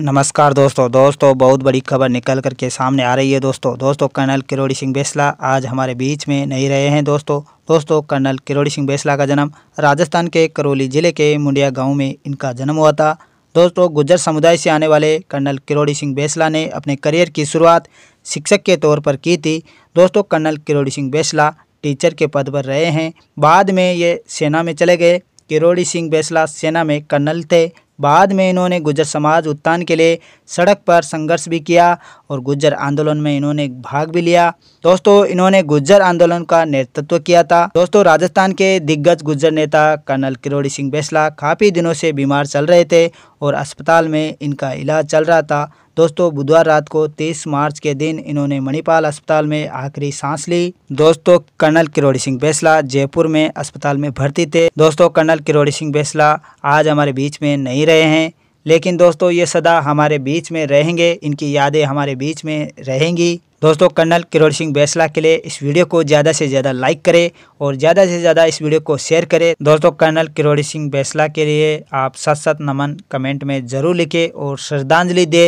नमस्कार दोस्तों दोस्तों बहुत बड़ी खबर निकल करके सामने आ रही है दोस्तों दोस्तों कर्नल किरोड़ी सिंह बेसला आज हमारे बीच में नहीं रहे हैं दोस्तों दोस्तों कर्नल किरोड़ी सिंह बेसला का जन्म राजस्थान के करौली ज़िले के मुंडिया गांव में इनका जन्म हुआ था दोस्तों गुज्जर समुदाय से आने वाले कर्नल किरोड़ी सिंह बेसला ने अपने करियर की शुरुआत शिक्षक के तौर पर की थी दोस्तों कर्नल किरोड़ी सिंह बेसला टीचर के पद पर रहे हैं बाद में ये सेना में चले गए किरोड़ी सिंह बेसला सेना में कर्नल थे बाद में इन्होंने गुज्जर समाज उत्थान के लिए सड़क पर संघर्ष भी किया और गुज्जर आंदोलन में इन्होंने भाग भी लिया दोस्तों इन्होंने गुज्जर आंदोलन का नेतृत्व किया था दोस्तों राजस्थान के दिग्गज गुजर नेता कर्नल किरोड़ी सिंह बेसला काफ़ी दिनों से बीमार चल रहे थे और अस्पताल में इनका इलाज चल रहा था दोस्तों बुधवार रात को 30 मार्च के दिन इन्होंने मणिपाल अस्पताल में आखिरी सांस ली दोस्तों कर्नल किरोड़ी सिंह बैसला जयपुर में अस्पताल में भर्ती थे दोस्तों कर्नल किरोड़ी सिंह बैसला आज हमारे बीच में नहीं रहे हैं लेकिन दोस्तों ये सदा हमारे बीच में रहेंगे इनकी यादें हमारे बीच में रहेंगी दोस्तों कर्नल किरोड़ सिंह बैसला के लिए इस वीडियो को ज़्यादा से ज़्यादा लाइक करें और ज़्यादा से ज़्यादा इस वीडियो को शेयर करें दोस्तों कर्नल किरोड़ी सिंह बैसला के लिए आप सत सत नमन कमेंट में ज़रूर लिखें और श्रद्धांजलि दें